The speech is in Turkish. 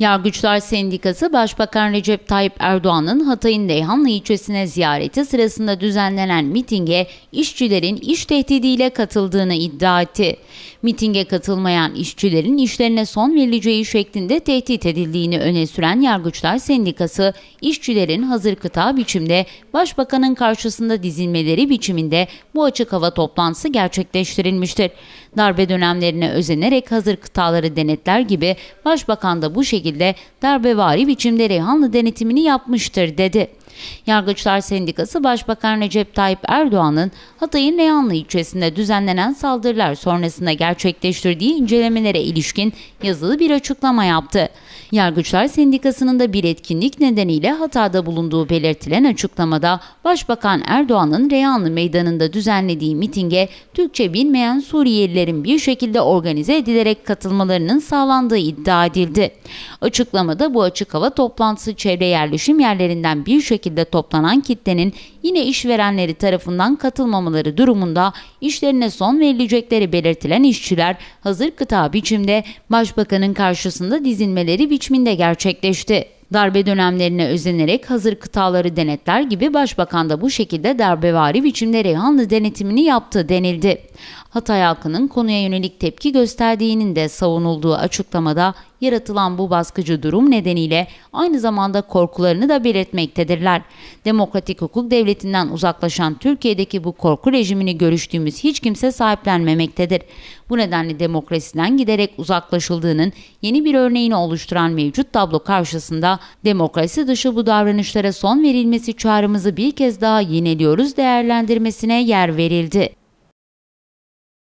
Yargıçlar Sendikası Başbakan Recep Tayyip Erdoğan'ın Hatay'ın Deyhanlı ilçesine ziyareti sırasında düzenlenen mitinge işçilerin iş tehdidiyle katıldığını iddia etti. Mitinge katılmayan işçilerin işlerine son verileceği şeklinde tehdit edildiğini öne süren Yargıçlar Sendikası işçilerin hazır kıta biçimde Başbakanın karşısında dizilmeleri biçiminde bu açık hava toplantısı gerçekleştirilmiştir. Darbe dönemlerine özenerek hazır kıtaları denetler gibi Başbakan da bu şekilde şekilde darbevari biçimde Reyhanlı denetimini yapmıştır dedi. Yargıçlar Sendikası Başbakan Recep Tayyip Erdoğan'ın Hatay'ın Reyhanlı ilçesinde düzenlenen saldırılar sonrasında gerçekleştirdiği incelemelere ilişkin yazılı bir açıklama yaptı. Yargıçlar Sendikası'nın da bir etkinlik nedeniyle hatada bulunduğu belirtilen açıklamada Başbakan Erdoğan'ın Reyhanlı Meydanı'nda düzenlediği mitinge Türkçe bilmeyen Suriyelilerin bir şekilde organize edilerek katılmalarının sağlandığı iddia edildi. Açıklamada bu açık hava toplantısı çevre yerleşim yerlerinden bir şekilde şekilde toplanan kitlenin yine işverenleri tarafından katılmamaları durumunda işlerine son verilecekleri belirtilen işçiler hazır kıta biçimde başbakanın karşısında dizilmeleri biçiminde gerçekleşti darbe dönemlerine özenerek hazır kıtaları denetler gibi başbakan da bu şekilde darbevari biçimde Reyhanlı denetimini yaptı denildi. Hatay halkının konuya yönelik tepki gösterdiğinin de savunulduğu açıklamada yaratılan bu baskıcı durum nedeniyle aynı zamanda korkularını da belirtmektedirler. Demokratik hukuk devletinden uzaklaşan Türkiye'deki bu korku rejimini görüştüğümüz hiç kimse sahiplenmemektedir. Bu nedenle demokrasiden giderek uzaklaşıldığının yeni bir örneğini oluşturan mevcut tablo karşısında demokrasi dışı bu davranışlara son verilmesi çağrımızı bir kez daha yineliyoruz değerlendirmesine yer verildi.